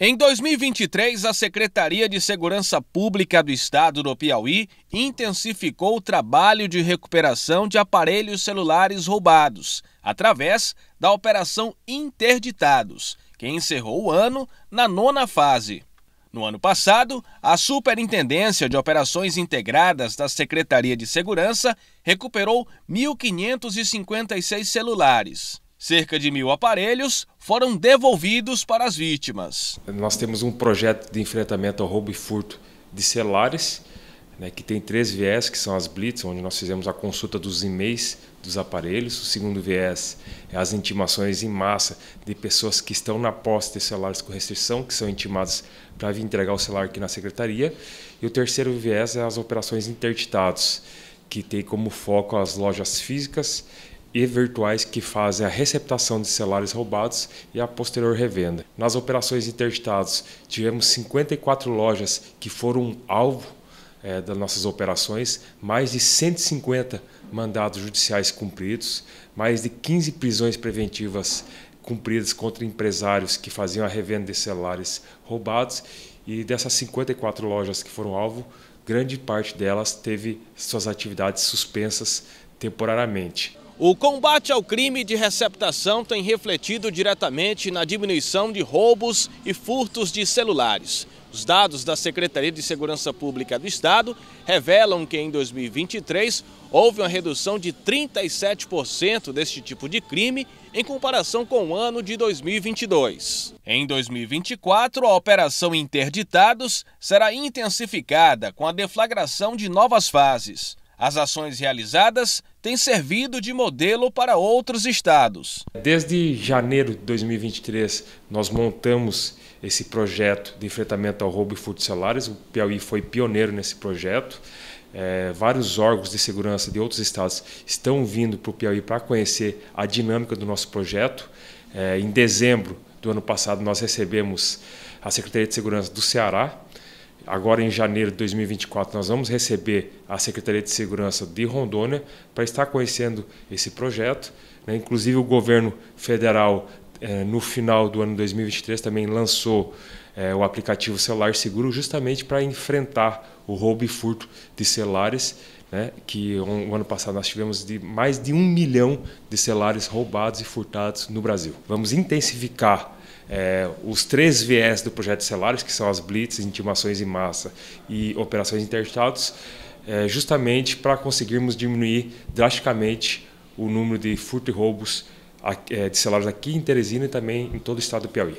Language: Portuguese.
Em 2023, a Secretaria de Segurança Pública do Estado do Piauí intensificou o trabalho de recuperação de aparelhos celulares roubados, através da Operação Interditados, que encerrou o ano na nona fase. No ano passado, a Superintendência de Operações Integradas da Secretaria de Segurança recuperou 1.556 celulares. Cerca de mil aparelhos foram devolvidos para as vítimas. Nós temos um projeto de enfrentamento ao roubo e furto de celulares, né, que tem três viés, que são as blitz, onde nós fizemos a consulta dos e-mails dos aparelhos. O segundo viés é as intimações em massa de pessoas que estão na posse de celulares com restrição, que são intimadas para vir entregar o celular aqui na secretaria. E o terceiro viés é as operações interditadas, que tem como foco as lojas físicas e virtuais que fazem a receptação de celulares roubados e a posterior revenda. Nas operações interditadas, tivemos 54 lojas que foram alvo é, das nossas operações, mais de 150 mandados judiciais cumpridos, mais de 15 prisões preventivas cumpridas contra empresários que faziam a revenda de celulares roubados e dessas 54 lojas que foram alvo, grande parte delas teve suas atividades suspensas temporariamente. O combate ao crime de receptação tem refletido diretamente na diminuição de roubos e furtos de celulares. Os dados da Secretaria de Segurança Pública do Estado revelam que em 2023 houve uma redução de 37% deste tipo de crime em comparação com o ano de 2022. Em 2024, a operação Interditados será intensificada com a deflagração de novas fases. As ações realizadas têm servido de modelo para outros estados. Desde janeiro de 2023, nós montamos esse projeto de enfrentamento ao roubo e furto de celulares. O Piauí foi pioneiro nesse projeto. É, vários órgãos de segurança de outros estados estão vindo para o Piauí para conhecer a dinâmica do nosso projeto. É, em dezembro do ano passado, nós recebemos a Secretaria de Segurança do Ceará, agora em janeiro de 2024, nós vamos receber a Secretaria de Segurança de Rondônia para estar conhecendo esse projeto. Né? Inclusive, o governo federal, eh, no final do ano 2023, também lançou eh, o aplicativo Celular Seguro, justamente para enfrentar o roubo e furto de celulares né, que um, o ano passado nós tivemos de mais de um milhão de celulares roubados e furtados no Brasil. Vamos intensificar é, os três viés do projeto celulares que são as blitz, intimações em massa e operações interditados, é, eh, justamente para conseguirmos diminuir drasticamente o número de furto e roubos eh, de celulares aqui em Teresina e também em todo o estado do Piauí.